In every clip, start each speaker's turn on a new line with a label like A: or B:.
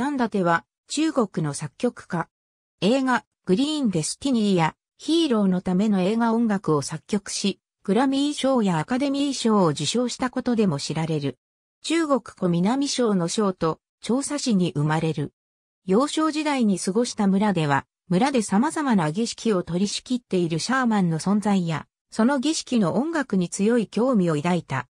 A: 旦立は中国の作曲家。映画、グリーンデスティニーやヒーローのための映画音楽を作曲し、グラミー賞やアカデミー賞を受賞したことでも知られる。中国湖南省の省と調査市に生まれる。幼少時代に過ごした村では、村で様々な儀式を取り仕切っているシャーマンの存在や、その儀式の音楽に強い興味を抱いた。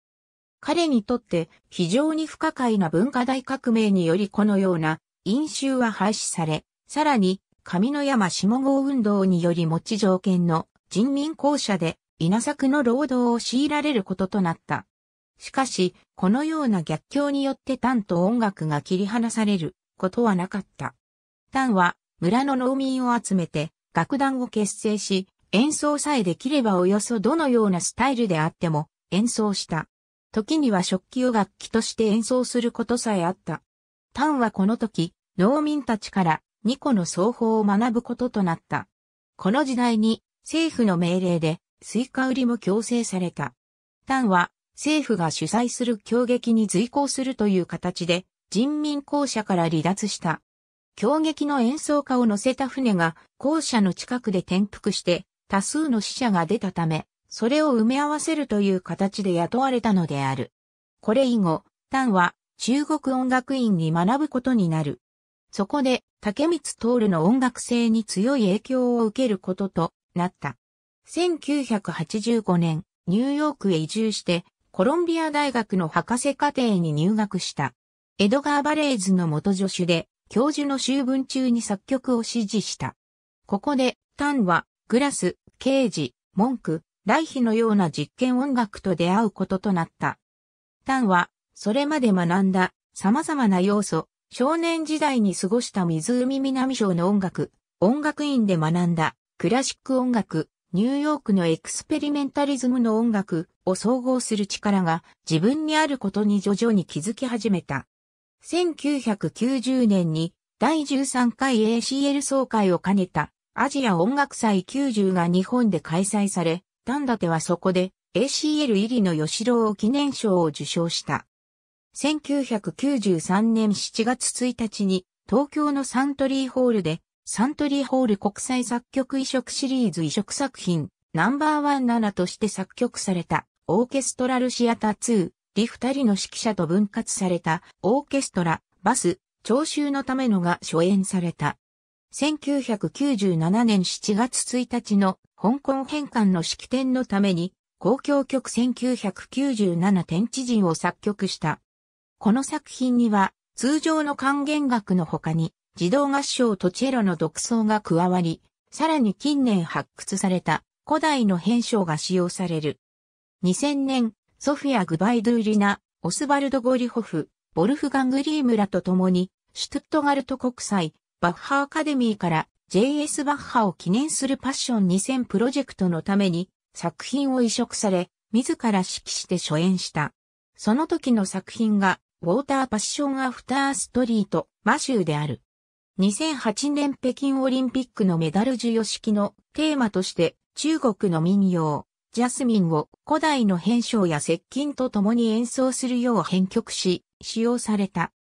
A: 彼にとって非常に不可解な文化大革命によりこのような飲酒は廃止され、さらに上野山下郷運動により持ち条件の人民公社で稲作の労働を強いられることとなった。しかし、このような逆境によってタンと音楽が切り離されることはなかった。タンは村の農民を集めて楽団を結成し、演奏さえできればおよそどのようなスタイルであっても演奏した。時には食器を楽器として演奏することさえあった。タンはこの時、農民たちから2個の奏法を学ぶこととなった。この時代に政府の命令でスイカ売りも強制された。タンは政府が主催する協撃に随行するという形で人民公社から離脱した。協撃の演奏家を乗せた船が公社の近くで転覆して多数の死者が出たため、それを埋め合わせるという形で雇われたのである。これ以後、丹は中国音楽院に学ぶことになる。そこで、竹光徹の音楽性に強い影響を受けることとなった。1985年、ニューヨークへ移住して、コロンビア大学の博士課程に入学した。エドガー・バレーズの元助手で、教授の修文中に作曲を指示した。ここで、タンは、グラス、ケージ、文句、来日のような実験音楽と出会うこととなった。タンは、それまで学んだ様々な要素、少年時代に過ごした湖南省の音楽、音楽院で学んだクラシック音楽、ニューヨークのエクスペリメンタリズムの音楽を総合する力が自分にあることに徐々に気づき始めた。1990年に第13回 ACL 総会を兼ねたアジア音楽祭90が日本で開催され、段立はそこで ACL 入りの吉郎を記念賞を受賞した。1993年7月1日に東京のサントリーホールでサントリーホール国際作曲移植シリーズ移植作品ナンバーワン7として作曲されたオーケストラルシアター2、リ二人の指揮者と分割されたオーケストラ、バス、聴衆のためのが初演された。1997年7月1日の香港返還の式典のために、公共曲1997天地人を作曲した。この作品には、通常の還元楽の他に、自動合唱とチェロの独奏が加わり、さらに近年発掘された古代の変章が使用される。2000年、ソフィア・グバイドゥーリナ、オスバルド・ゴリホフ、ボルフガング・リームらと共に、シュトゥットガルト国際バッハアカデミーから JS バッハを記念するパッション2000プロジェクトのために作品を移植され、自ら指揮して初演した。その時の作品が、ウォーターパッションアフターストリート、マシューである。2008年北京オリンピックのメダル授与式のテーマとして、中国の民謡、ジャスミンを古代の変章や接近と共に演奏するよう編曲し、使用された。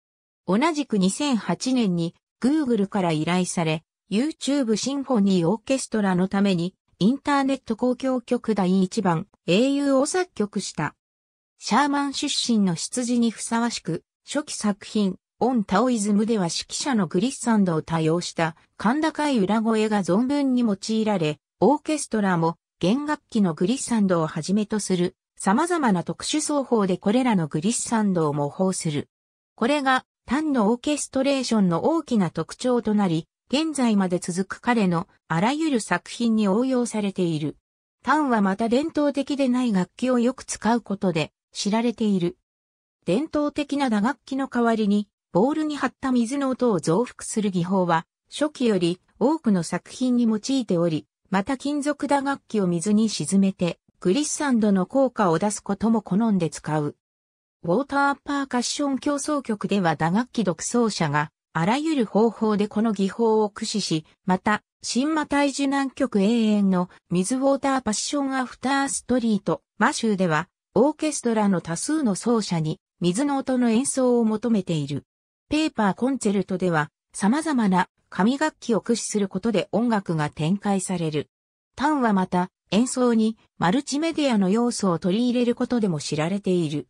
A: 同じく2008年に Google から依頼され、YouTube シンフォニーオーケストラのために、インターネット公共曲第1番、英雄を作曲した。シャーマン出身の羊にふさわしく、初期作品、オン・タオイズムでは指揮者のグリッサンドを多用した甲高い裏声が存分に用いられ、オーケストラも弦楽器のグリッサンドをはじめとする様々な特殊奏法でこれらのグリッサンドを模倣する。これが単のオーケストレーションの大きな特徴となり、現在まで続く彼のあらゆる作品に応用されている。単はまた伝統的でない楽器をよく使うことで知られている。伝統的な打楽器の代わりに、ボールに張った水の音を増幅する技法は、初期より多くの作品に用いており、また金属打楽器を水に沈めて、グリッサンドの効果を出すことも好んで使う。ウォーターパーカッション競争曲では打楽器独奏者が、あらゆる方法でこの技法を駆使し、また、新魔体受難曲永遠の水ウォーターパッションアフターストリート、マシューでは、オーケストラの多数の奏者に、水の音の演奏を求めている。ペーパーコンチェルトでは、様々な紙楽器を駆使することで音楽が展開される。タンはまた、演奏にマルチメディアの要素を取り入れることでも知られている。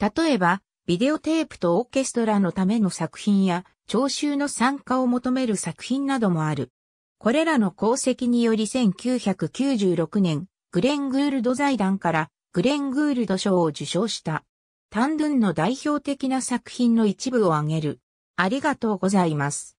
A: 例えば、ビデオテープとオーケストラのための作品や、聴衆の参加を求める作品などもある。これらの功績により1996年、グレン・グールド財団からグレン・グールド賞を受賞した。タンドゥンの代表的な作品の一部を挙げる。ありがとうございます。